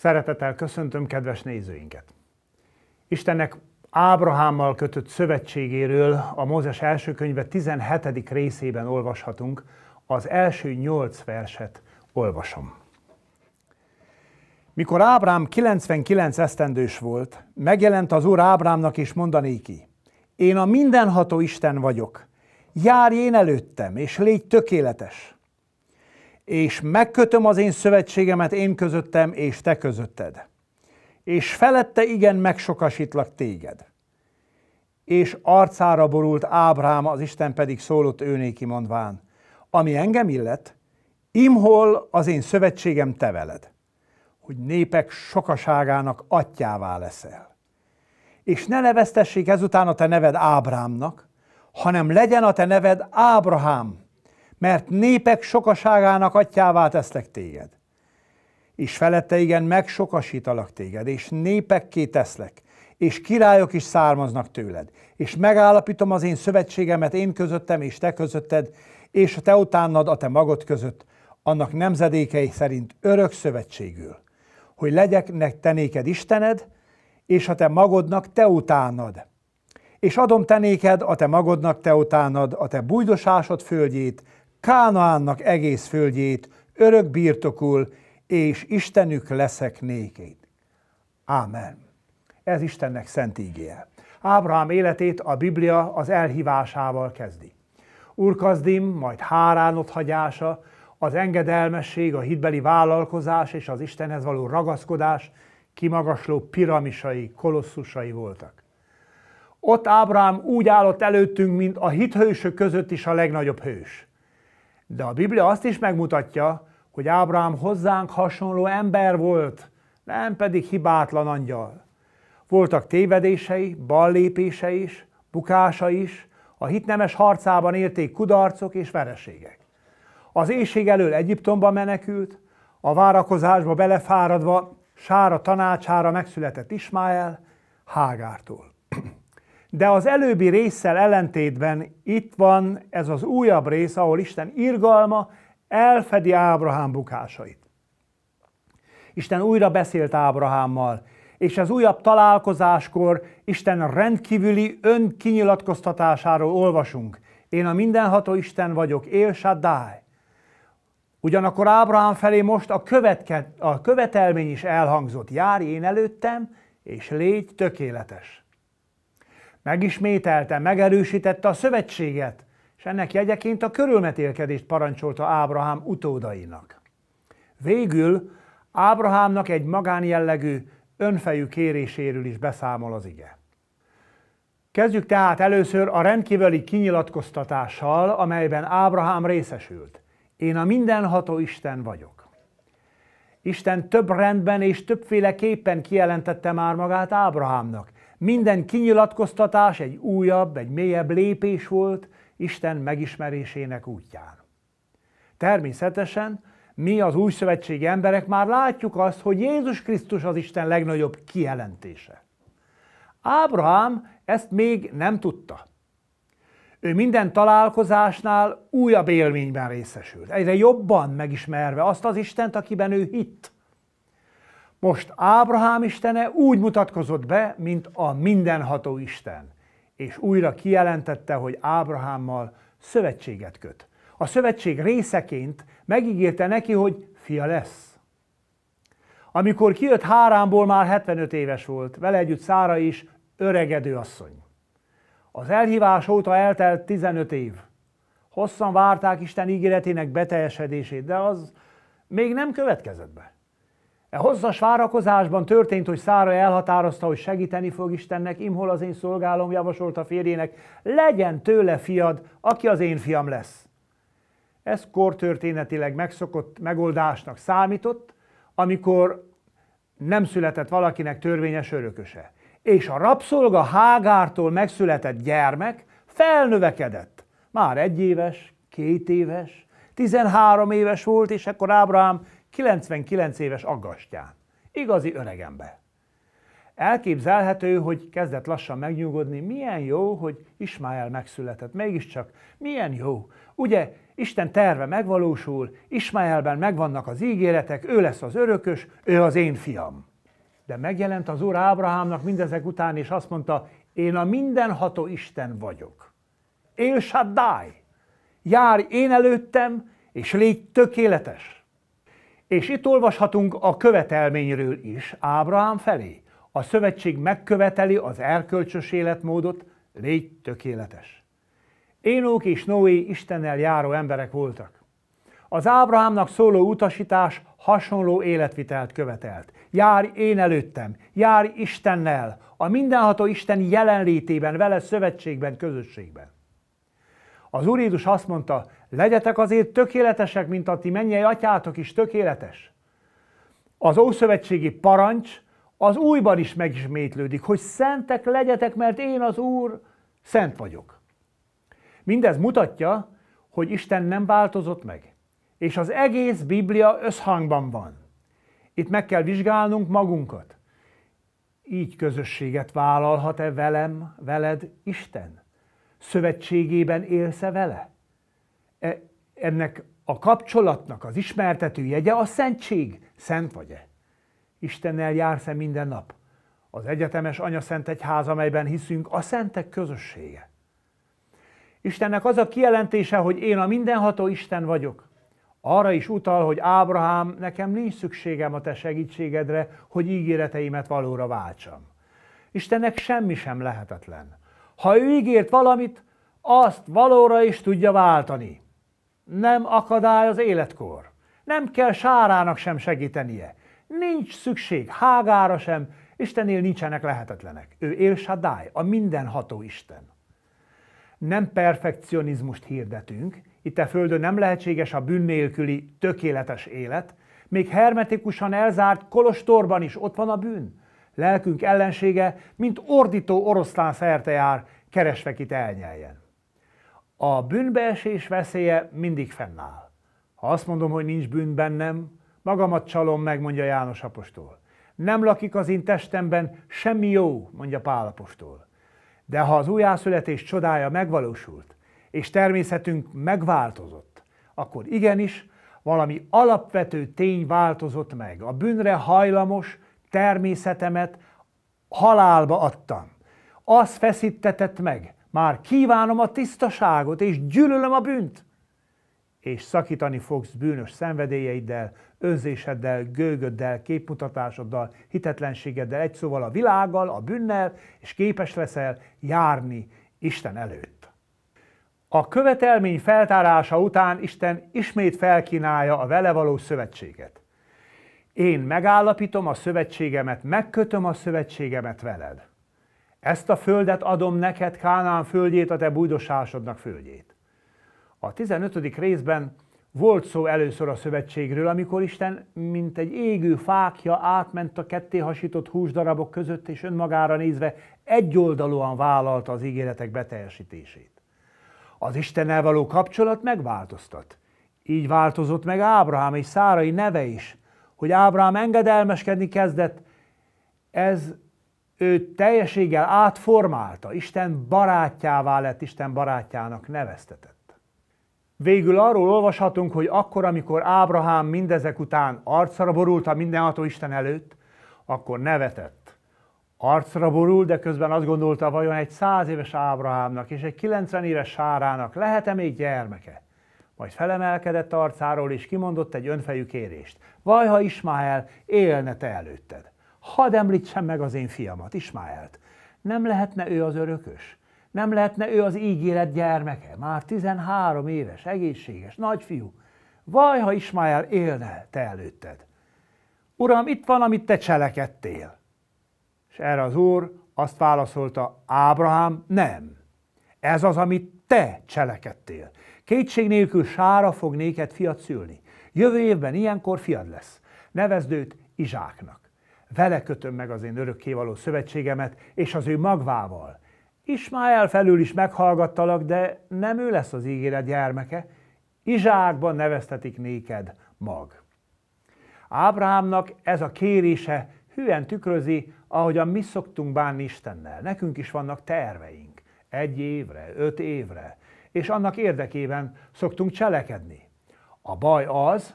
Szeretettel köszöntöm kedves nézőinket! Istennek Ábrahámmal kötött szövetségéről a Mózes első könyve 17. részében olvashatunk, az első nyolc verset olvasom. Mikor Ábrám 99 esztendős volt, megjelent az Úr Ábrámnak és ki: én a mindenható Isten vagyok, járj én előttem, és légy tökéletes, és megkötöm az én szövetségemet én közöttem és te közötted. És felette igen megsokasítlak téged. És arcára borult Ábrám, az Isten pedig szólott őnéki mondván, ami engem illet, imhol az én szövetségem te veled, hogy népek sokaságának atyává leszel. És ne neveztessék ezután a te neved Ábrámnak, hanem legyen a te neved Ábrahám, mert népek sokaságának atyává teszlek téged. És felette igen megsokasítalak téged, és népekké teszlek, és királyok is származnak tőled, és megállapítom az én szövetségemet én közöttem és te közötted, és a te utánad a te magod között, annak nemzedékei szerint örök szövetségül, hogy legyek te néked Istened, és a te magodnak te utánad. És adom te néked, a te magodnak te utánad, a te bújdosásod földjét, Kánaánnak egész földjét örök birtokul, és Istenük leszek nékét. Ámen. Ez Istennek szent ígéje. Ábrahám életét a Biblia az elhívásával kezdi. Urkazdim, majd háránot hagyása, az engedelmesség, a hitbeli vállalkozás és az Istenhez való ragaszkodás kimagasló piramisai, kolosszusai voltak. Ott Ábrám úgy állott előttünk, mint a hithősök között is a legnagyobb hős. De a Biblia azt is megmutatja, hogy Ábrahám hozzánk hasonló ember volt, nem pedig hibátlan angyal. Voltak tévedései, ballépése is, bukása is, a hitnemes harcában érték kudarcok és vereségek. Az éjség elől Egyiptomba menekült, a várakozásba belefáradva Sára tanácsára megszületett Ismáel Hágártól. De az előbbi résszel ellentétben itt van ez az újabb rész, ahol Isten irgalma elfedi Ábrahám bukásait. Isten újra beszélt Ábrahámmal, és az újabb találkozáskor Isten rendkívüli önkinyilatkoztatásáról olvasunk. Én a mindenható Isten vagyok, él Shaddai. Ugyanakkor Ábrahám felé most a, követke, a követelmény is elhangzott. Járj én előttem, és légy tökéletes megismételte, megerősítette a szövetséget, és ennek jegyeként a körülmetélkedést parancsolta Ábrahám utódainak. Végül Ábrahámnak egy magánjellegű, önfejű kéréséről is beszámol az ige. Kezdjük tehát először a rendkívüli kinyilatkoztatással, amelyben Ábrahám részesült. Én a mindenható Isten vagyok. Isten több rendben és többféleképpen kijelentette már magát Ábrahámnak, minden kinyilatkoztatás egy újabb, egy mélyebb lépés volt Isten megismerésének útján. Természetesen mi az új szövetségi emberek már látjuk azt, hogy Jézus Krisztus az Isten legnagyobb kijelentése. Ábrahám ezt még nem tudta. Ő minden találkozásnál újabb élményben részesült, egyre jobban megismerve azt az Istent, akiben ő hitt. Most Ábrahám Istene úgy mutatkozott be, mint a mindenható Isten, és újra kijelentette, hogy Ábrahámmal szövetséget köt. A szövetség részeként megígérte neki, hogy fia lesz. Amikor kijött Hárámból már 75 éves volt, vele együtt Szára is öregedő asszony. Az elhívás óta eltelt 15 év. Hosszan várták Isten ígéretének beteljesedését, de az még nem következett be. E hosszas várakozásban történt, hogy Szára elhatározta, hogy segíteni fog Istennek, imhol az én szolgálom, javasolta férjének, legyen tőle fiad, aki az én fiam lesz. Ez kortörténetileg megszokott megoldásnak számított, amikor nem született valakinek törvényes örököse. És a rabszolga hágártól megszületett gyermek felnövekedett. Már egy éves, két éves, 13 éves volt, és akkor Ábrahám 99 éves aggastyán, igazi öregember. Elképzelhető, hogy kezdett lassan megnyugodni, milyen jó, hogy Ismáel megszületett, mégiscsak milyen jó. Ugye Isten terve megvalósul, Ismáelben megvannak az ígéretek, ő lesz az örökös, ő az én fiam. De megjelent az Úr Ábrahámnak mindezek után, és azt mondta, én a mindenható Isten vagyok. Él Shaddai, járj én előttem, és légy tökéletes. És itt olvashatunk a követelményről is Ábrahám felé. A szövetség megköveteli az erkölcsös életmódot, légy tökéletes. Énók és Noé Istennel járó emberek voltak. Az Ábrahámnak szóló utasítás hasonló életvitelt követelt. Jár én előttem, jár Istennel, a mindenható Isten jelenlétében, vele szövetségben, közösségben. Az Úr Jézus azt mondta, legyetek azért tökéletesek, mint a ti mennyei atyátok is tökéletes. Az Ószövetségi parancs az újban is megismétlődik, hogy szentek legyetek, mert én az Úr szent vagyok. Mindez mutatja, hogy Isten nem változott meg, és az egész Biblia összhangban van. Itt meg kell vizsgálnunk magunkat. Így közösséget vállalhat-e velem, veled Isten? szövetségében élsz-e vele? E, ennek a kapcsolatnak az ismertető jegye a szentség. Szent vagy-e? Istennel jársz-e minden nap? Az egyetemes anyaszent egy ház, amelyben hiszünk, a szentek közössége. Istennek az a kijelentése, hogy én a mindenható Isten vagyok. Arra is utal, hogy Ábrahám, nekem nincs szükségem a te segítségedre, hogy ígéreteimet valóra váltsam. Istennek semmi sem lehetetlen. Ha ő ígért valamit, azt valóra is tudja váltani. Nem akadály az életkor. Nem kell sárának sem segítenie. Nincs szükség hágára sem, Istennél nincsenek lehetetlenek. Ő él Shaddai, a mindenható Isten. Nem perfekcionizmust hirdetünk, itt a Földön nem lehetséges a bűn nélküli tökéletes élet, még hermetikusan elzárt kolostorban is ott van a bűn lelkünk ellensége, mint ordító oroszlán szerte jár, keresve kit elnyeljen. A bűnbeesés veszélye mindig fennáll. Ha azt mondom, hogy nincs bűn bennem, magamat csalom meg, mondja János apostol. Nem lakik az én testemben semmi jó, mondja Pál apostol. De ha az újjászületés csodája megvalósult, és természetünk megváltozott, akkor igenis valami alapvető tény változott meg. A bűnre hajlamos, természetemet halálba adtam. Az feszítetett meg. Már kívánom a tisztaságot, és gyűlölöm a bűnt. És szakítani fogsz bűnös szenvedélyeiddel, önzéseddel, gőgöddel, képmutatásoddal, hitetlenségeddel, egy szóval a világgal, a bűnnel, és képes leszel járni Isten előtt. A követelmény feltárása után Isten ismét felkínálja a vele való szövetséget. Én megállapítom a szövetségemet, megkötöm a szövetségemet veled. Ezt a földet adom neked, Kánán földjét, a te bújdosásodnak földjét. A 15. részben volt szó először a szövetségről, amikor Isten, mint egy égő fákja átment a ketté hasított húsdarabok között, és önmagára nézve egyoldalúan vállalta az ígéretek beteljesítését. Az Istennel való kapcsolat megváltoztat. Így változott meg Ábrahám és Szárai neve is, hogy Ábrám engedelmeskedni kezdett, ez őt teljeséggel átformálta, Isten barátjává lett, Isten barátjának neveztetett. Végül arról olvashatunk, hogy akkor, amikor Ábrahám mindezek után arcra borult a mindenható Isten előtt, akkor nevetett. Arcra borult, de közben azt gondolta, vajon egy száz éves Ábrahámnak és egy 90 éves Sárának lehet-e még gyermeket? majd felemelkedett arcáról és kimondott egy önfejű kérést. Vajha Ismáel, élne te előtted. Hadd említsem meg az én fiamat, Ismáelt. Nem lehetne ő az örökös? Nem lehetne ő az ígéret gyermeke? Már 13 éves, egészséges, nagyfiú. Vajha Ismáel, élne te előtted. Uram, itt van, amit te cselekedtél. És erre az úr azt válaszolta, Ábrahám, nem. Ez az, amit te cselekedtél. Kétség nélkül sára fog néked fiat szülni. Jövő évben ilyenkor fiad lesz. Nevezd őt Izsáknak. Vele kötöm meg az én örökkévaló szövetségemet, és az ő magvával. Ismáel felül is meghallgattalak, de nem ő lesz az ígéret gyermeke. Izsákban neveztetik néked mag. Ábrahámnak ez a kérése hűen tükrözi, ahogyan mi szoktunk bánni Istennel. Nekünk is vannak terveink. Egy évre, öt évre, és annak érdekében szoktunk cselekedni. A baj az,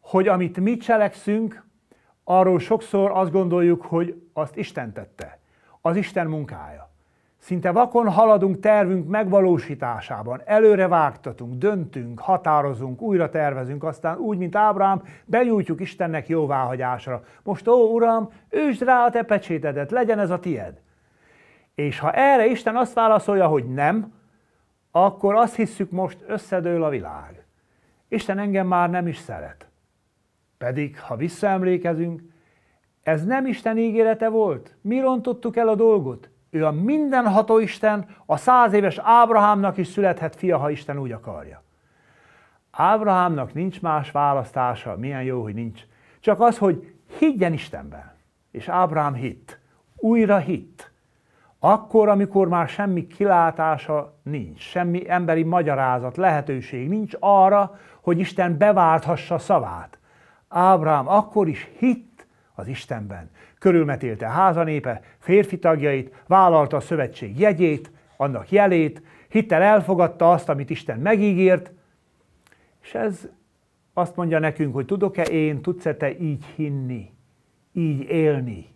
hogy amit mi cselekszünk, arról sokszor azt gondoljuk, hogy azt Isten tette, az Isten munkája. Szinte vakon haladunk tervünk megvalósításában, előre vágtatunk, döntünk, határozunk, újra tervezünk, aztán úgy, mint Ábrám, benyújtjuk Istennek jóváhagyásra. Most, ó Uram, ősd rá a te pecsétedet, legyen ez a tied. És ha erre Isten azt válaszolja, hogy nem, akkor azt hisszük most összedől a világ. Isten engem már nem is szeret. Pedig, ha visszaemlékezünk, ez nem Isten ígérete volt? Mi rontottuk el a dolgot? Ő a mindenható Isten, a száz éves Ábrahámnak is születhet fia, ha Isten úgy akarja. Ábrahámnak nincs más választása, milyen jó, hogy nincs. Csak az, hogy higgyen Istenben. És Ábrahám hitt. Újra hitt. Akkor, amikor már semmi kilátása nincs, semmi emberi magyarázat, lehetőség nincs arra, hogy Isten beválthassa szavát. Ábrám akkor is hitt az Istenben. Körülmetélte házanépe, férfi tagjait, vállalta a szövetség jegyét, annak jelét, hittel elfogadta azt, amit Isten megígért, és ez azt mondja nekünk, hogy tudok-e én, tudsz-e te így hinni, így élni?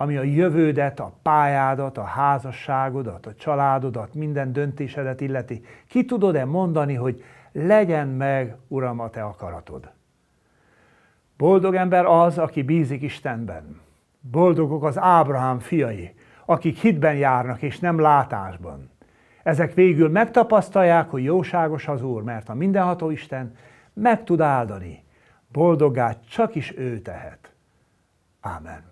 ami a jövődet, a pályádat, a házasságodat, a családodat, minden döntésedet illeti. Ki tudod-e mondani, hogy legyen meg, Uram, a te akaratod? Boldog ember az, aki bízik Istenben. Boldogok az Ábrahám fiai, akik hitben járnak és nem látásban. Ezek végül megtapasztalják, hogy jóságos az Úr, mert a mindenható Isten meg tud áldani. Boldogát csak is ő tehet. Amen.